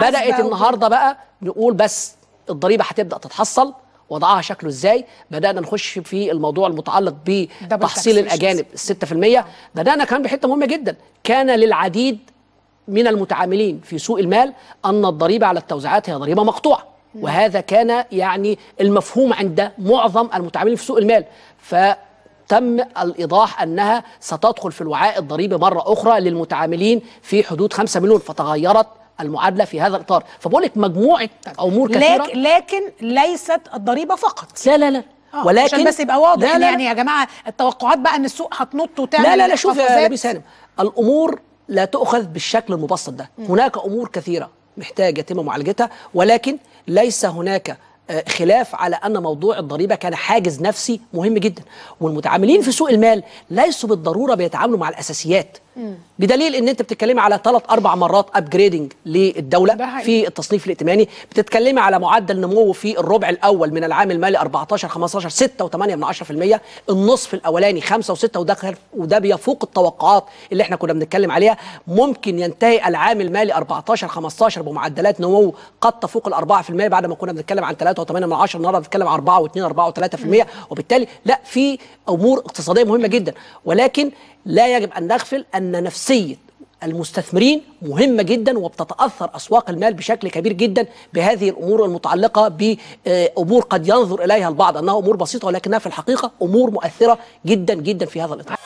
بدات النهارده بقى نقول بس الضريبه هتبدا تتحصل وضعها شكله ازاي بدانا نخش في الموضوع المتعلق بتحصيل الاجانب ال 6% بدانا كمان بحته مهمه جدا كان للعديد من المتعاملين في سوق المال ان الضريبه على التوزيعات هي ضريبه مقطوعه نعم. وهذا كان يعني المفهوم عند معظم المتعاملين في سوق المال ف تم الايضاح انها ستدخل في الوعاء الضريبي مره اخرى للمتعاملين في حدود 5 مليون فتغيرت المعادله في هذا الاطار فبقول لك مجموعه طيب. امور كثيره لكن لكن ليست الضريبه فقط لا لا لا آه ولكن عشان بس يبقى واضح لا لا يعني يا جماعه التوقعات بقى ان السوق هتنط وتعمل لا لا لا شوف يا نبي سالم الامور لا تؤخذ بالشكل المبسط ده م. هناك امور كثيره محتاجه يتم معالجتها ولكن ليس هناك آه، خلاف على ان موضوع الضريبه كان حاجز نفسي مهم جدا والمتعاملين في سوق المال ليسوا بالضروره بيتعاملوا مع الاساسيات بدليل ان انت بتتكلمي على ثلاث اربع مرات ابجريدنج للدوله في التصنيف الائتماني بتتكلمي على معدل نمو في الربع الاول من العام المالي 14 15 6 و8 10% النصف الاولاني 5 و6 وده وده بيفوق التوقعات اللي احنا كنا بنتكلم عليها ممكن ينتهي العام المالي 14 15 بمعدلات نمو قد تفوق ال 4% بعد ما كنا بنتكلم عن 3 و8 النهارده بنتكلم عن 4 و2 4 و3% وبالتالي لا في امور اقتصاديه مهمه جدا ولكن لا يجب ان نغفل أن نفسية المستثمرين مهمة جدا وبتتأثر أسواق المال بشكل كبير جدا بهذه الأمور المتعلقة بأمور قد ينظر إليها البعض أنها أمور بسيطة ولكنها في الحقيقة أمور مؤثرة جدا جدا في هذا الإطار